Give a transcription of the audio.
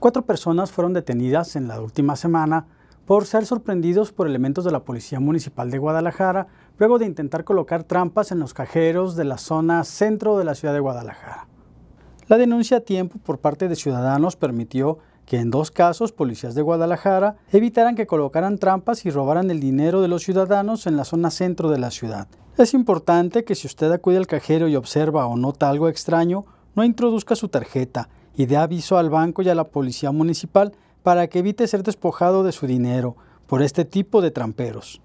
Cuatro personas fueron detenidas en la última semana por ser sorprendidos por elementos de la Policía Municipal de Guadalajara luego de intentar colocar trampas en los cajeros de la zona centro de la ciudad de Guadalajara. La denuncia a tiempo por parte de ciudadanos permitió que en dos casos policías de Guadalajara evitaran que colocaran trampas y robaran el dinero de los ciudadanos en la zona centro de la ciudad. Es importante que si usted acude al cajero y observa o nota algo extraño, no introduzca su tarjeta y dé aviso al banco y a la policía municipal para que evite ser despojado de su dinero por este tipo de tramperos.